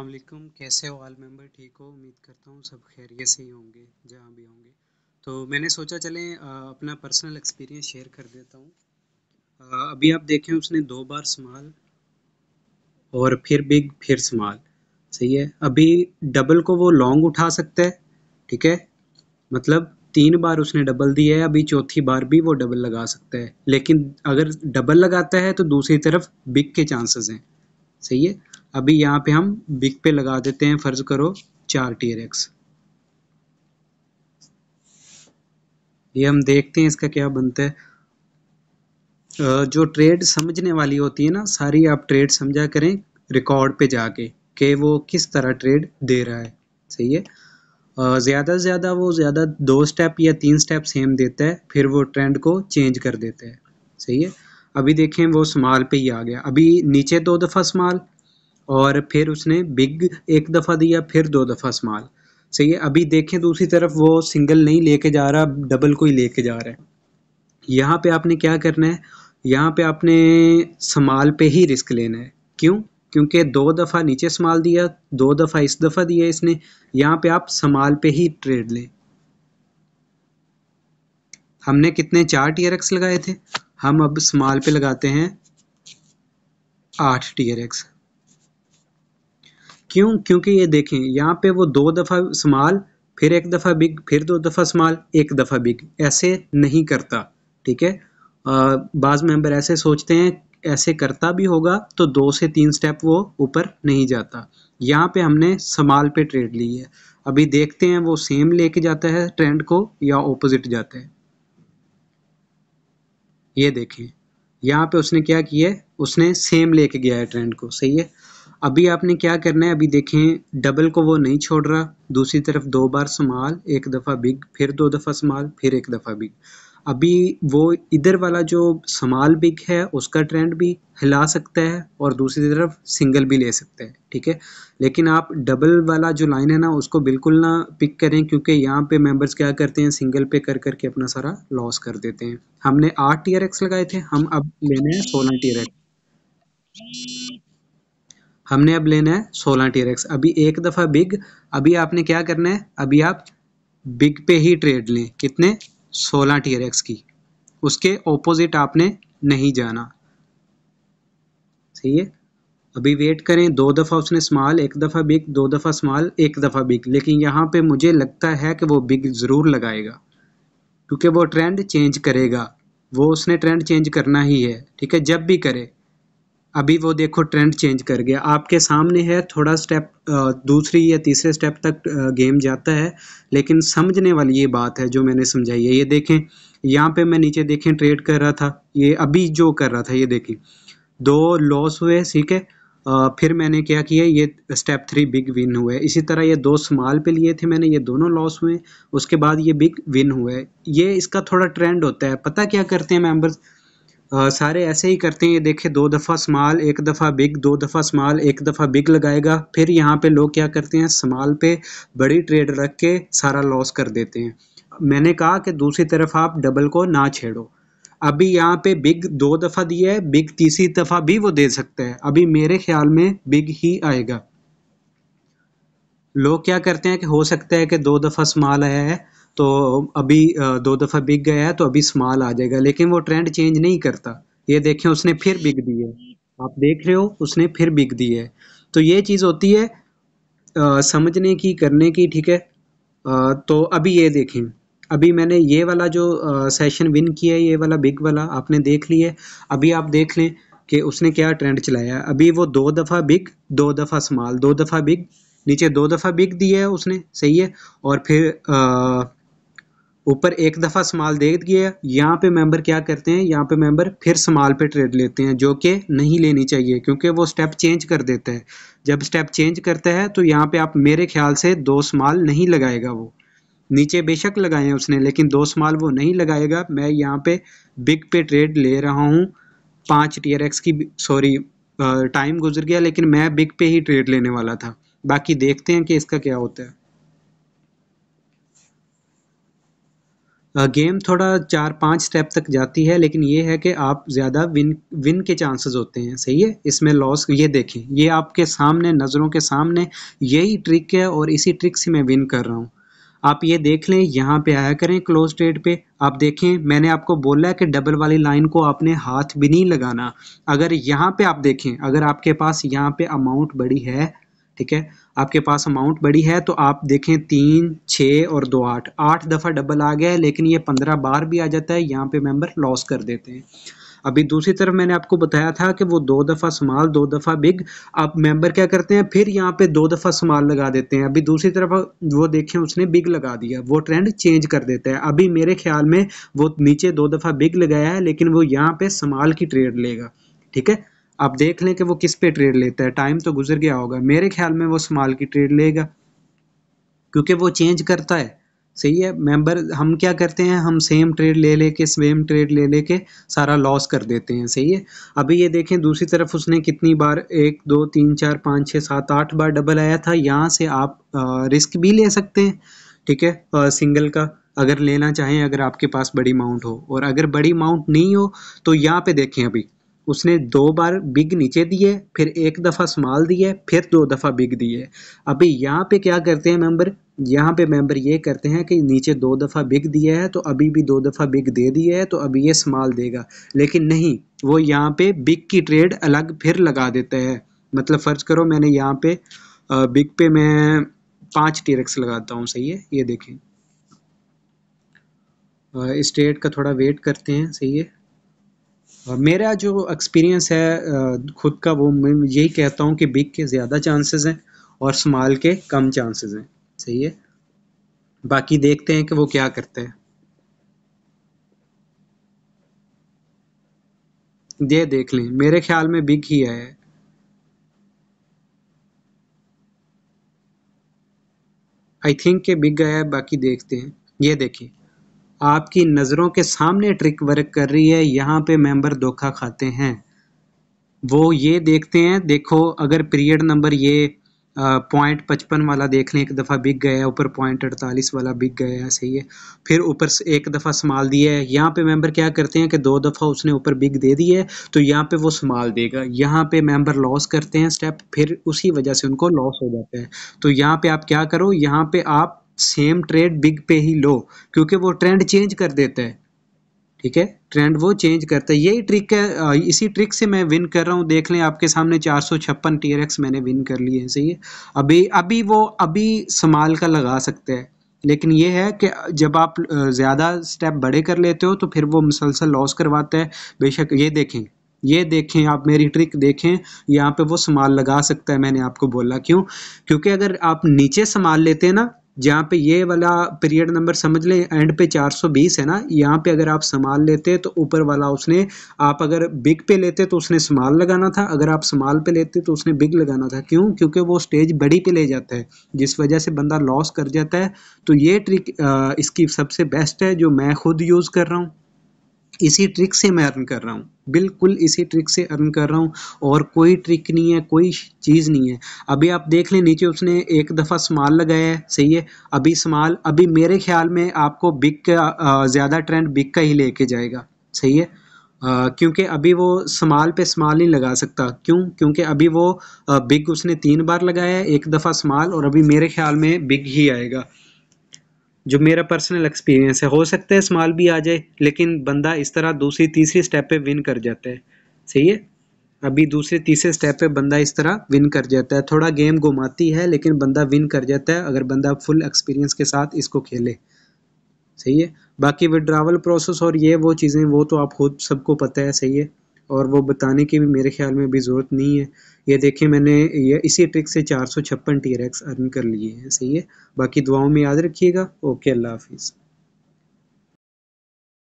अल्लाम कैसे हो ऑल मेंबर ठीक हो उम्मीद करता हूँ सब खैरियत से ही होंगे जहाँ भी होंगे तो मैंने सोचा चलें अपना पर्सनल एक्सपीरियंस शेयर कर देता हूँ अभी आप देखें उसने दो बार स्मॉल और फिर बिग फिर स्मॉल सही है अभी डबल को वो लॉन्ग उठा सकता है ठीक है मतलब तीन बार उसने डबल दिया है अभी चौथी बार भी वो डबल लगा सकता है लेकिन अगर डबल लगाता है तो दूसरी तरफ बिग के चांसेस हैं सही है अभी यहाँ पे हम बिग पे लगा देते हैं फर्ज करो चार टीयर एक्स ये हम देखते हैं इसका क्या बनता है जो ट्रेड समझने वाली होती है ना सारी आप ट्रेड समझा करें रिकॉर्ड पे जाके कि वो किस तरह ट्रेड दे रहा है सही है ज़्यादा से ज़्यादा वो ज़्यादा दो स्टेप या तीन स्टेप सेम देता है फिर वो ट्रेंड को चेंज कर देता है सही है अभी देखें वो स्मॉल पे ही आ गया अभी नीचे दो दफ़ा स्मॉल और फिर उसने बिग एक दफ़ा दिया फिर दो दफ़ा स्मॉल सही है अभी देखें दूसरी तरफ वो सिंगल नहीं लेके जा रहा डबल को ही के जा रहा है यहाँ पे आपने क्या करना है यहाँ पे आपने समाल पे ही रिस्क लेना है क्यों क्योंकि दो दफ़ा नीचे स्माल दिया दो दफ़ा इस दफ़ा दिया इसने यहाँ पे आप स्माल पे ही ट्रेड लें हमने कितने चार टीयर एक्स लगाए थे हम अब स्माल पे लगाते हैं आठ टीयर एक्स क्यों क्योंकि ये देखें यहाँ पे वो दो दफ़ा स्माल फिर एक दफ़ा बिग फिर दो दफ़ा स्माल एक दफ़ा बिग ऐसे नहीं करता ठीक है बाज़ मेंबर ऐसे सोचते हैं ऐसे करता भी होगा तो दो से तीन स्टेप वो ऊपर नहीं जाता यहाँ पे हमने समाल पे ट्रेड ली है अभी देखते हैं वो सेम लेके जाता है ट्रेंड को या ऑपोजिट जाते हैं ये देखें यहाँ पे उसने क्या किया है उसने सेम लेके गया है ट्रेंड को सही है अभी आपने क्या करना है अभी देखें डबल को वो नहीं छोड़ रहा दूसरी तरफ दो बार समाल एक दफ़ा बिग फिर दो दफ़ा समाल फिर एक दफ़ा बिग अभी वो इधर वाला जो समाल बिग है उसका ट्रेंड भी हिला सकता है और दूसरी तरफ सिंगल भी ले सकता है ठीक है लेकिन आप डबल वाला जो लाइन है ना उसको बिल्कुल ना पिक करें क्योंकि यहाँ पे मेंबर्स क्या करते हैं सिंगल पे कर करके अपना सारा लॉस कर देते हैं हमने आठ टीआरएक्स एक्स लगाए थे हम अब लेने हैं सोलह टीयर एक्स हमने अब लेना है सोलह टी रेक्स अभी एक दफ़ा बिग अभी आपने क्या करना है अभी आप बिग पे ही ट्रेड लें कितने सोलह टी रेक्स की उसके ऑपोजिट आपने नहीं जाना सही है अभी वेट करें दो दफ़ा उसने स्माल एक दफ़ा बिग दो दफ़ा स्माल एक दफ़ा बिग लेकिन यहाँ पे मुझे लगता है कि वो बिग ज़रूर लगाएगा क्योंकि वो ट्रेंड चेंज करेगा वो उसने ट्रेंड चेंज करना ही है ठीक है जब भी करे अभी वो देखो ट्रेंड चेंज कर गया आपके सामने है थोड़ा स्टेप दूसरी या तीसरे स्टेप तक गेम जाता है लेकिन समझने वाली ये बात है जो मैंने समझाई है ये देखें यहाँ पे मैं नीचे देखें ट्रेड कर रहा था ये अभी जो कर रहा था ये देखें दो लॉस हुए ठीक है फिर मैंने क्या किया ये स्टेप थ्री बिग विन हुआ है इसी तरह ये दो स्माल पे लिए थे मैंने ये दोनों लॉस हुए उसके बाद ये बिग विन हुआ है ये इसका थोड़ा ट्रेंड होता है पता क्या करते हैं मेम्बर्स आ, सारे ऐसे ही करते हैं ये देखिए दो दफ़ा स्माल एक दफ़ा बिग दो दफ़ा स्माल एक दफ़ा बिग लगाएगा फिर यहाँ पे लोग क्या करते हैं स्माल पे बड़ी ट्रेड रख के सारा लॉस कर देते हैं मैंने कहा कि दूसरी तरफ आप डबल को ना छेड़ो अभी यहाँ पे बिग दो दफ़ा दिया है बिग तीसरी दफ़ा भी वो दे सकता है अभी मेरे ख्याल में बिग ही आएगा लोग क्या करते हैं कि हो सकता है कि दो दफ़ा स्माल आया है तो अभी दो दफ़ा बिक गया है तो अभी स्मॉल आ जाएगा लेकिन वो ट्रेंड चेंज नहीं करता ये देखें उसने फिर बिक दिए आप देख रहे हो उसने फिर बिक दी है तो ये चीज़ होती है आ, समझने की करने की ठीक है आ, तो अभी ये देखें अभी मैंने ये वाला जो आ, सेशन विन किया है ये वाला बिग वाला आपने देख लिया अभी आप देख लें कि उसने क्या ट्रेंड चलाया अभी वो दो दफ़ा बिग दो दफ़ा स्मॉल दो दफ़ा बिग नीचे दो दफ़ा बिग दिया है उसने सही है और फिर ऊपर एक दफ़ा समाल दे दिया यहाँ पे मेंबर क्या करते हैं यहाँ पे मेंबर फिर समाल पे ट्रेड लेते हैं जो कि नहीं लेनी चाहिए क्योंकि वो स्टेप चेंज कर देता है जब स्टेप चेंज करता है तो यहाँ पे आप मेरे ख्याल से दो समाल नहीं लगाएगा वो नीचे बेशक लगाए उसने लेकिन दो समाल वो नहीं लगाएगा मैं यहाँ पे बिग पे ट्रेड ले रहा हूँ पाँच टी की सॉरी टाइम गुजर गया लेकिन मैं बिग पे ही ट्रेड लेने वाला था बाकी देखते हैं कि इसका क्या होता है गेम थोड़ा चार पाँच स्टेप तक जाती है लेकिन ये है कि आप ज़्यादा विन विन के चांसेस होते हैं सही है इसमें लॉस ये देखें ये आपके सामने नज़रों के सामने यही ट्रिक है और इसी ट्रिक से मैं विन कर रहा हूँ आप ये देख लें यहाँ पे आया करें क्लोज ट्रेड पे आप देखें मैंने आपको बोला है कि डबल वाली लाइन को आपने हाथ भी नहीं लगाना अगर यहाँ पे आप देखें अगर आपके पास यहाँ पे अमाउंट बड़ी है ठीक है आपके पास अमाउंट बड़ी है तो आप देखें तीन छः और दो आठ आठ दफ़ा डबल आ गया है लेकिन ये पंद्रह बार भी आ जाता है यहाँ पे मेंबर लॉस कर देते हैं अभी दूसरी तरफ मैंने आपको बताया था कि वो दो दफ़ा स्माल दो दफ़ा बिग आप मेंबर क्या करते हैं फिर यहाँ पे दो दफ़ा स्माल लगा देते हैं अभी दूसरी तरफ वो देखें उसने बिग लगा दिया वो ट्रेंड चेंज कर देता है अभी मेरे ख्याल में वो नीचे दो दफ़ा बिग लगाया है लेकिन वो यहाँ पे स्माल की ट्रेड लेगा ठीक है आप देख लें कि वो किस पे ट्रेड लेता है टाइम तो गुजर गया होगा मेरे ख्याल में वो स्माल की ट्रेड लेगा क्योंकि वो चेंज करता है सही है मेंबर हम क्या करते हैं हम सेम ट्रेड ले लेके सेम ट्रेड ले लेके सारा लॉस कर देते हैं सही है अभी ये देखें दूसरी तरफ उसने कितनी बार एक दो तीन चार पाँच छः सात आठ बार डबल आया था यहाँ से आप रिस्क भी ले सकते हैं ठीक है आ, सिंगल का अगर लेना चाहें अगर आपके पास बड़ी अमाउंट हो और अगर बड़ी अमाउंट नहीं हो तो यहाँ पे देखें अभी उसने दो बार बिग नीचे दिए फिर एक दफ़ा स्माल दिए फिर दो दफ़ा बिग दिए अभी यहाँ पे क्या करते हैं मेंबर यहाँ पे मेंबर ये करते हैं कि नीचे दो दफ़ा बिग दिया है तो अभी भी दो दफ़ा बिग दे दिया है तो अभी ये स्माल देगा लेकिन नहीं वो यहाँ पे बिग की ट्रेड अलग फिर लगा देता है मतलब फ़र्ज करो मैंने यहाँ पे बिग पे मैं पाँच टीरक्स लगाता हूँ सही है ये देखें इस ट्रेड का थोड़ा वेट करते हैं सही है मेरा जो एक्सपीरियंस है खुद का वो मैं यही कहता हूँ कि बिग के ज़्यादा चांसेस हैं और स्मॉल के कम चांसेस हैं सही है बाकी देखते हैं कि वो क्या करते हैं ये देख लें मेरे ख्याल में बिग ही है आई थिंक के बिग गया है बाकी देखते हैं ये देखिए आपकी नज़रों के सामने ट्रिक वर्क कर रही है यहाँ पे मेंबर धोखा खाते हैं वो ये देखते हैं देखो अगर पीरियड नंबर ये पॉइंट पचपन वाला देख लें एक दफ़ा बिक गया है ऊपर पॉइंट अड़तालीस वाला बिक गया है सही है फिर ऊपर एक दफ़ा संभाल दिया है यहाँ पे मेंबर क्या करते हैं कि दो दफ़ा उसने ऊपर बिग दे दी है तो यहाँ पे वो संभाल देगा यहाँ पे मेंबर लॉस करते हैं स्टेप फिर उसी वजह से उनको लॉस हो जाता है तो यहाँ पे आप क्या करो यहाँ पे आप सेम ट्रेड बिग पे ही लो क्योंकि वो ट्रेंड चेंज कर देता है ठीक है ट्रेंड वो चेंज करता है यही ट्रिक है इसी ट्रिक से मैं विन कर रहा हूँ देख लें आपके सामने चार सौ छप्पन टी एक्स मैंने विन कर लिए हैं सही है अभी अभी वो अभी संभाल का लगा सकते हैं लेकिन ये है कि जब आप ज़्यादा स्टेप बड़े कर लेते हो तो फिर वो मुसलसल लॉस करवाता है बेशक ये देखें ये देखें आप मेरी ट्रिक देखें यहाँ पे वो संभाल लगा सकता है मैंने आपको बोला क्यों क्योंकि अगर आप नीचे संभाल लेते हैं ना जहाँ पे ये वाला पीरियड नंबर समझ लें एंड पे 420 है ना यहाँ पे अगर आप समाल लेते तो ऊपर वाला उसने आप अगर बिग पे लेते तो उसने समाल लगाना था अगर आप समाल पे लेते तो उसने बिग लगाना था क्यों क्योंकि वो स्टेज बड़ी पे ले जाता है जिस वजह से बंदा लॉस कर जाता है तो ये ट्रिक इसकी सबसे बेस्ट है जो मैं खुद यूज़ कर रहा हूँ इसी ट्रिक से मैं अर्न कर रहा हूँ बिल्कुल इसी ट्रिक से अर्न कर रहा हूँ और कोई ट्रिक नहीं है कोई चीज़ नहीं है अभी आप देख लें नीचे उसने एक दफ़ा स्माल लगाया है सही है अभी स्माल अभी मेरे ख्याल में आपको बिग का ज़्यादा ट्रेंड बिग का ही लेके जाएगा सही है क्योंकि अभी वो स्माल पे स्माल नहीं लगा सकता क्यों क्योंकि अभी वो बिग उसने तीन बार लगाया है एक दफ़ा स्माल और अभी मेरे ख्याल में बिग ही आएगा जो मेरा पर्सनल एक्सपीरियंस है हो सकता है स्मॉल भी आ जाए लेकिन बंदा इस तरह दूसरी तीसरी स्टेप पे विन कर जाता है सही है अभी दूसरे तीसरे स्टेप पे बंदा इस तरह विन कर जाता है थोड़ा गेम घुमाती है लेकिन बंदा विन कर जाता है अगर बंदा फुल एक्सपीरियंस के साथ इसको खेले सही है बाकी विड्रावल प्रोसेस और ये वो चीज़ें वो तो आप खुद सबको पता है सही है और वो बताने की भी मेरे ख्याल में अभी ज़रूरत नहीं है ये देखिए मैंने ये इसी ट्रिक से चार सौ छप्पन टी एक्स अर्न कर लिए हैं सही है बाकी दुआओं में याद रखिएगा ओके अल्लाह हाफिज़